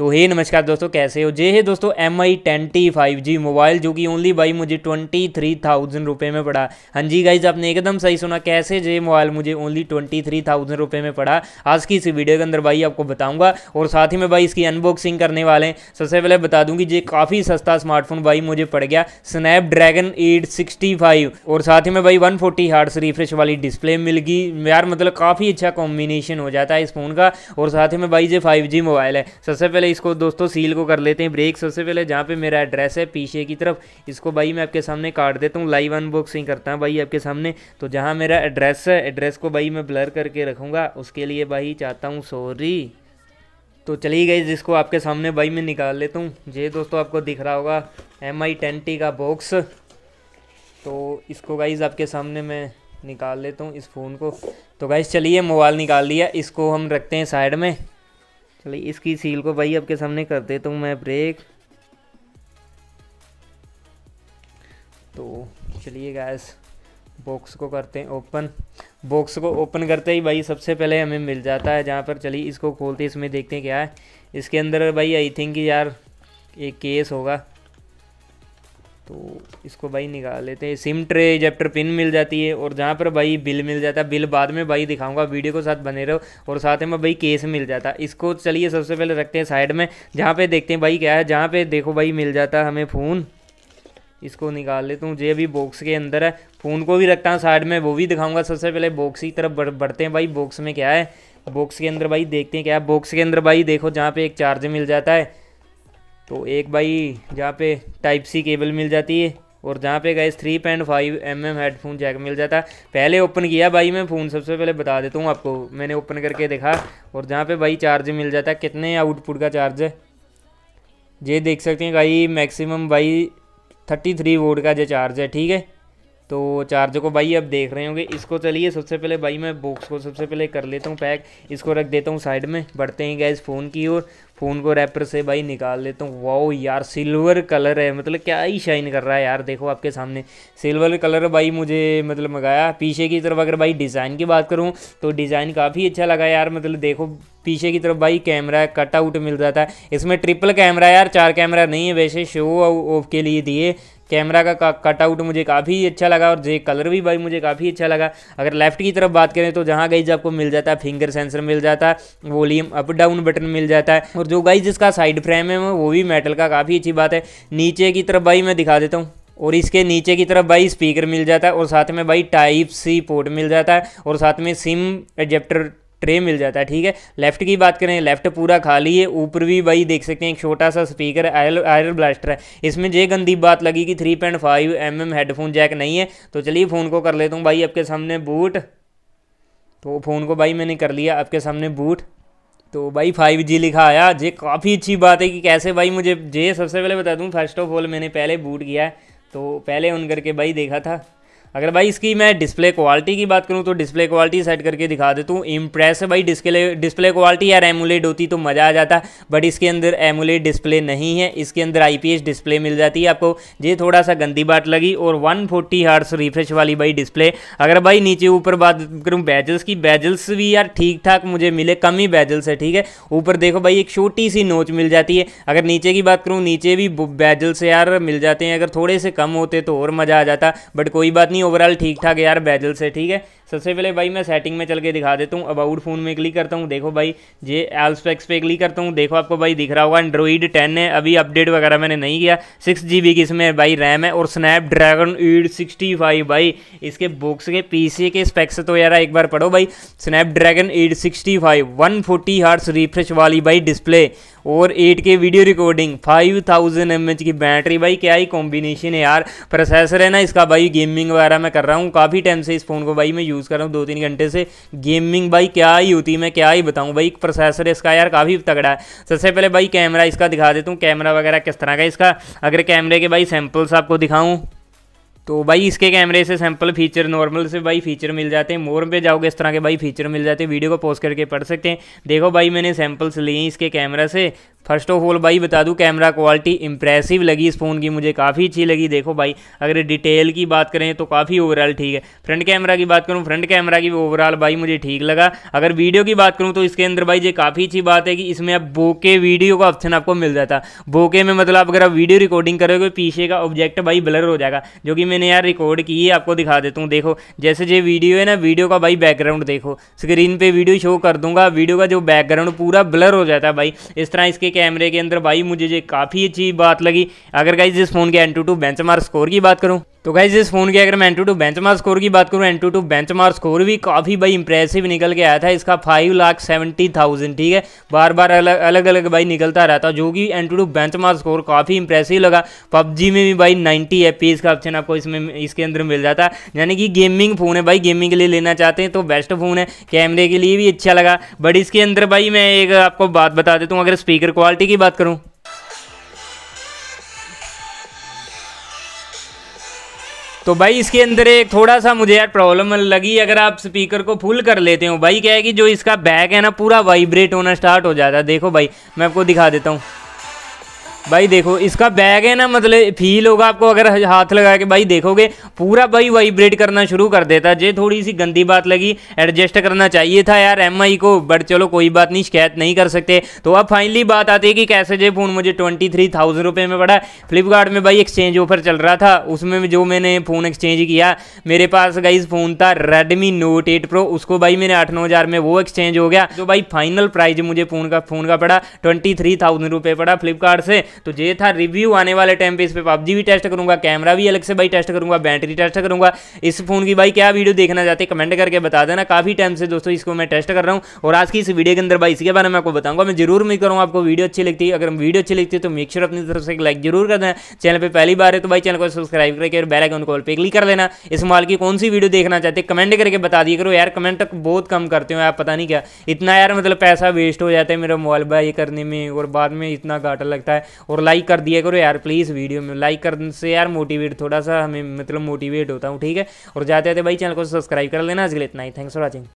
तो हे नमस्कार दोस्तों कैसे हो जे है दोस्तों M I twenty five G mobile जो कि ओनली भाई मुझे ट्वेंटी थ्री थाउजेंड रुपये में पड़ा हाँ जी गाइज आपने एकदम सही सुना कैसे जे मोबाइल मुझे ओनली ट्वेंटी थ्री थाउजेंड रुपये में पड़ा आज की इस वीडियो के अंदर भाई आपको बताऊंगा और साथ ही में भाई इसकी अनबॉक्सिंग करने वाले हैं सबसे पहले बता दूँगी जे ये काफ़ी सस्ता स्मार्टफोन भाई मुझे पड़ गया ड्रैगन एट सिक्सटी फाइव और साथ ही में भाई वन फोर्टी हार्ट्स रिफ्रेश वाली डिस्प्ले मिल गई यार मतलब काफ़ी अच्छा कॉम्बिनेशन हो जाता है इस फ़ोन का और साथ ही में भाई ये फाइव जी मोबाइल है सबसे पहले इसको दोस्तों सील को कर लेते हैं ब्रेक सबसे पहले जहाँ पे मेरा एड्रेस है पीछे की तरफ इसको भाई मैं आपके सामने काट देता हूँ लाइव अनबॉक्सिंग करता हूँ भाई आपके सामने तो जहाँ मेरा एड्रेस है एड्रेस को भाई मैं ब्लर करके रखूँगा उसके लिए भाई चाहता हूँ सॉरी तो चलिए गई जिसको आपके सामने भाई मैं निकाल लेता हूँ ये दोस्तों आपको दिख रहा होगा एम आई का बॉक्स तो इसको गाइज आपके सामने मैं निकाल लेता हूँ इस फ़ोन को तो गाइज चलिए मोबाइल निकाल लिया इसको हम रखते हैं साइड में चलिए इसकी सील को भाई आपके सामने कर देता हूँ तो मैं ब्रेक तो चलिए गैस बॉक्स को करते हैं ओपन बॉक्स को ओपन करते ही भाई सबसे पहले हमें मिल जाता है जहाँ पर चलिए इसको खोलते इसमें देखते हैं क्या है इसके अंदर भाई आई थिंक यार एक केस होगा तो इसको भाई निकाल लेते हैं सिम ट्रे जेप्टर पिन मिल जाती है और जहाँ पर भाई बिल मिल जाता है बिल बाद में भाई दिखाऊंगा वीडियो को साथ बने रहो और साथ में भाई केस मिल जाता इसको चलिए सबसे पहले रखते हैं साइड में जहाँ पे देखते हैं भाई क्या है जहाँ पे देखो भाई मिल जाता है हमें फ़ोन इसको निकाल लेता हूँ जे अभी बॉक्स के अंदर है फ़ोन को भी रखता हूँ साइड में वो भी दिखाऊँगा सबसे पहले बॉक्स की तरफ बढ़ते हैं भाई बॉक्स में क्या है बॉक्स के अंदर भाई देखते हैं क्या है बॉक्स के अंदर भाई देखो जहाँ पर एक चार्ज मिल जाता है तो एक भाई जहाँ पे टाइप सी केबल मिल जाती है और जहाँ पे गए three point five M M headphone jack मिल जाता है पहले ओपन किया भाई मैं फ़ोन सबसे पहले बता देता हूँ आपको मैंने ओपन करके देखा और जहाँ पे भाई चार्ज मिल जाता है कितने आउटपुट का चार्ज है ये देख सकते हैं भाई मैक्सिमम भाई थर्टी थ्री वोट का जो चार्ज है ठीक है तो चार्जर को भाई अब देख रहे होंगे इसको चलिए सबसे पहले भाई मैं बॉक्स को सबसे पहले कर लेता हूँ पैक इसको रख देता हूँ साइड में बढ़ते हैं गैस फ़ोन की ओर फ़ोन को रैपर से भाई निकाल लेता हूँ वाओ यार सिल्वर कलर है मतलब क्या ही शाइन कर रहा है यार देखो आपके सामने सिल्वर कलर भाई मुझे मतलब मंगाया पीछे की तरफ अगर भाई डिज़ाइन की बात करूँ तो डिज़ाइन काफ़ी अच्छा लगा यार मतलब देखो पीछे की तरफ भाई कैमरा कट आउट मिल जाता है इसमें ट्रिपल कैमरा यार चार कैमरा नहीं है वैसे शो ऑफ के लिए दिए कैमरा का कटआउट मुझे काफ़ी अच्छा लगा और जे कलर भी भाई मुझे काफ़ी अच्छा लगा अगर लेफ्ट की तरफ बात करें तो जहाँ गई आपको मिल जाता है फिंगर सेंसर मिल जाता है वॉल्यूम अप डाउन बटन मिल जाता है और जो गाइज इसका साइड फ्रेम है वो भी मेटल का काफ़ी अच्छी बात है नीचे की तरफ भाई मैं दिखा देता हूँ और इसके नीचे की तरफ भाई स्पीकर मिल जाता है और साथ में भाई टाइप सी पोर्ट मिल जाता है और साथ में सिम एडजेप्टर ट्रे मिल जाता है ठीक है लेफ्ट की बात करें लेफ्ट पूरा खाली है ऊपर भी भाई देख सकते हैं एक छोटा सा स्पीकर आयर आयर ब्लास्टर है इसमें जे गंदी बात लगी कि three point five M M headphone jack नहीं है तो चलिए फ़ोन को कर लेता हूँ भाई आपके सामने बूट तो फ़ोन को भाई मैंने कर लिया आपके सामने बूट तो भाई फाइव जी लिखा आया जे काफ़ी अच्छी बात है कि कैसे भाई मुझे जे सबसे पहले बता दूँ फर्स्ट ऑफ ऑल मैंने पहले बूट किया है तो पहले ऑन करके भाई देखा था अगर भाई इसकी मैं डिस्प्ले क्वालिटी की बात करूँ तो डिस्प्ले क्वालिटी सेट करके दिखा देता हूँ इम्प्रेस भाई डिस्प्ले डिस्प्ले क्वालिटी यार एमुलेट होती तो मज़ा आ जाता बट इसके अंदर एमुलेट डिस्प्ले नहीं है इसके अंदर आई डिस्प्ले मिल जाती है आपको ये थोड़ा सा गंदी बात लगी और वन फोर्टी रिफ्रेश वाली भाई डिस्प्ले अगर भाई नीचे ऊपर बात करूँ बैजल्स की बैजल्स भी यार ठीक ठाक मुझे मिले कम ही बैजल्स है ठीक है ऊपर देखो भाई एक छोटी सी नोच मिल जाती है अगर नीचे की बात करूँ नीचे भी बैजल्स यार मिल जाते हैं अगर थोड़े से कम होते तो और मज़ा आ जाता बट कोई बात नहीं कंपनी ओवरऑल ठीक ठाक यार बैजल से ठीक है सबसे पहले भाई मैं सेटिंग में चल के दिखा देता हूँ अबाउट फ़ोन में क्लिक करता हूँ देखो भाई जे एल्सपेक्स पे क्लिक करता हूँ देखो आपको भाई दिख रहा होगा एंड्रॉइड टेन है अभी अपडेट वगैरह मैंने नहीं किया सिक्स जी बी की इसमें भाई रैम है और स्नैपड्रैगन एट सिक्सटी फाइव भाई इसके बुक्स के पी सी के स्पेक्स तो यार एक बार पढ़ो भाई Snapdragon eight sixty five one forty hertz refresh वाली भाई डिस्प्ले और eight K video recording five thousand M H की बैटरी भाई क्या ही कॉम्बिनेशन है यार प्रोसेसर है ना इसका भाई गेमिंग वगैरह वगैरह मैं कर रहा हूँ काफ़ी टाइम से इस फ़ोन को भाई मैं यूज़ कर रहा हूँ दो तीन घंटे से गेमिंग भाई क्या ही होती मैं क्या ही बताऊँ भाई प्रोसेसर इसका यार काफ़ी तगड़ा है सबसे पहले भाई कैमरा इसका दिखा देता हूँ कैमरा वगैरह किस तरह का इसका अगर कैमरे के भाई सैम्पल्स आपको दिखाऊँ तो भाई इसके कैमरे से सैंपल फीचर नॉर्मल से भाई फीचर मिल जाते हैं मोर पे जाओगे इस तरह के भाई फीचर मिल जाते हैं वीडियो को पोस्ट करके पढ़ सकते हैं देखो भाई मैंने सैंपल्स लिए इसके कैमरा से फर्स्ट ऑफ ऑल भाई बता दूं कैमरा क्वालिटी इंप्रेसिव लगी इस फ़ोन की मुझे काफ़ी अच्छी लगी देखो भाई अगर डिटेल की बात करें तो काफ़ी ओवरऑल ठीक है फ्रंट कैमरा की बात करूं फ्रंट कैमरा की ओवरऑल भाई मुझे ठीक लगा अगर वीडियो की बात करूं तो इसके अंदर भाई ये काफ़ी अच्छी बात है कि इसमें अब बोके वीडियो का ऑप्शन आपको मिल जाता बोके में मतलब अगर आप वीडियो रिकॉर्डिंग करोगे पीछे का ऑब्जेक्ट भाई ब्लर हो जाएगा जो कि मैंने यार रिकॉर्ड की है आपको दिखा देता हूँ देखो जैसे जो वीडियो है ना वीडियो का भाई बैकग्राउंड देखो स्क्रीन पर वीडियो शो कर दूंगा वीडियो का जो बैकग्राउंड पूरा ब्लर हो जाता है भाई इस तरह इसके कैमरे के अंदर भाई मुझे ये काफ़ी अच्छी बात लगी अगर गाइज इस फ़ोन के AnTuTu bench score की बात करूँ तो गाइज इस फोन के अगर मैं AnTuTu bench score की बात करूँ AnTuTu bench score भी काफ़ी भाई इंप्रेसिव निकल के आया था इसका फाइव लाख सेवेंटी थाउजेंड ठीक है बार बार अलग अलग अलग भाई निकलता रहता जो कि AnTuTu bench score काफ़ी इंप्रेसिव लगा पबजी में भी भाई नाइन्टी एफ का ऑप्शन आपको इसमें इसके अंदर मिल जाता है यानी कि गेमिंग फ़ोन है भाई गेमिंग के लिए लेना चाहते हैं तो बेस्ट फ़ोन है कैमरे के लिए भी अच्छा लगा बट इसके अंदर भाई मैं एक आपको बात बता देता हूँ अगर स्पीकर क्वालिटी की बात करूं तो भाई इसके अंदर एक थोड़ा सा मुझे यार प्रॉब्लम लगी अगर आप स्पीकर को फुल कर लेते हो भाई क्या है कि जो इसका बैक है ना पूरा वाइब्रेट होना स्टार्ट हो जाता है देखो भाई मैं आपको दिखा देता हूँ भाई देखो इसका बैग है ना मतलब फील होगा आपको अगर हाथ लगा के भाई देखोगे पूरा भाई वाइब्रेट करना शुरू कर देता जे थोड़ी सी गंदी बात लगी एडजस्ट करना चाहिए था यार एम को बट चलो कोई बात नहीं शिकायत नहीं कर सकते तो अब फाइनली बात आती है कि कैसे जो फ़ोन मुझे ट्वेंटी थ्री थाउजेंड रुपये में पड़ा फ्लिपकार्ट में भाई एक्सचेंज ऑफर चल रहा था उसमें जो मैंने फ़ोन एक्सचेंज किया मेरे पास गई फ़ोन था रेडमी नोट एट प्रो उसको भाई मैंने आठ नौ हज़ार में वो एक्सचेंज हो गया जो भाई फाइनल प्राइज मुझे फ़ोन का फ़ोन का पड़ा ट्वेंटी थ्री थाउजेंड रुपये पड़ा फ्लिपकार्ट से तो ये था रिव्यू आने वाले टाइम पे इस पर पबजी भी टेस्ट करूंगा कैमरा भी अलग से भाई टेस्ट करूंगा बैटरी टेस्ट करूंगा इस फोन की भाई क्या वीडियो देखना चाहते कमेंट करके बता देना काफ़ी टाइम से दोस्तों इसको मैं टेस्ट कर रहा हूँ और आज की इस वीडियो के अंदर भाई इसके बारे में आपको बताऊंगा मैं जरूर उम्मीद करूँगा आपको वीडियो अच्छी लगती है अगर वीडियो अच्छी लगती है तो मेक अपनी तरफ से लाइक जरूर कर देना चैनल पर पहली बार है तो भाई चैनल को सब्सक्राइब करके और बेल आइकन कॉल पे क्लिक कर लेना इस मोबाइल की कौन सी वीडियो देखना चाहते कमेंट करके बता दिए करो यार कमेंट तक बहुत कम करते हो आप पता नहीं क्या इतना यार मतलब पैसा वेस्ट हो जाता है मेरा मोबाइल बाई करने में और बाद में इतना घाटा लगता है और लाइक कर दिया करो यार प्लीज़ वीडियो में लाइक करने से यार मोटिवेट थोड़ा सा हमें मतलब मोटिवेट होता हूँ ठीक है और जाते जाते भाई चैनल को सब्सक्राइब कर लेना आज के लिए इतना ही थैंक्स फॉर वॉचिंग